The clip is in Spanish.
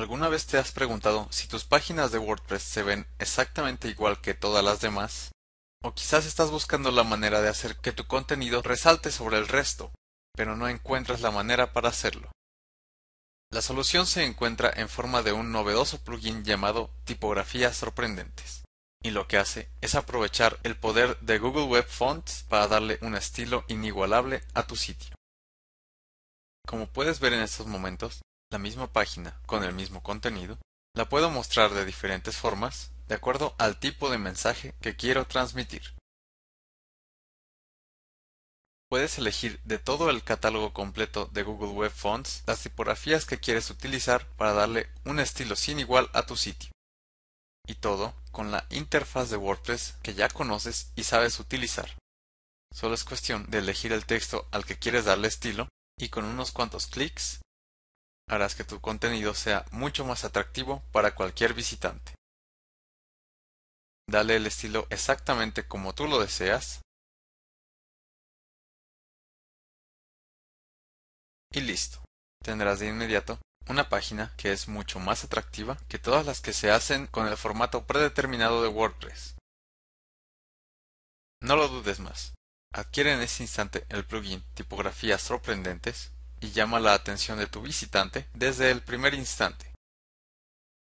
¿Alguna vez te has preguntado si tus páginas de WordPress se ven exactamente igual que todas las demás? O quizás estás buscando la manera de hacer que tu contenido resalte sobre el resto, pero no encuentras la manera para hacerlo. La solución se encuentra en forma de un novedoso plugin llamado Tipografías Sorprendentes, y lo que hace es aprovechar el poder de Google Web Fonts para darle un estilo inigualable a tu sitio. Como puedes ver en estos momentos, la misma página con el mismo contenido, la puedo mostrar de diferentes formas de acuerdo al tipo de mensaje que quiero transmitir. Puedes elegir de todo el catálogo completo de Google Web Fonts las tipografías que quieres utilizar para darle un estilo sin igual a tu sitio. Y todo con la interfaz de WordPress que ya conoces y sabes utilizar. Solo es cuestión de elegir el texto al que quieres darle estilo y con unos cuantos clics harás que tu contenido sea mucho más atractivo para cualquier visitante. Dale el estilo exactamente como tú lo deseas. Y listo. Tendrás de inmediato una página que es mucho más atractiva que todas las que se hacen con el formato predeterminado de WordPress. No lo dudes más. Adquiere en este instante el plugin Tipografías Sorprendentes y llama la atención de tu visitante desde el primer instante.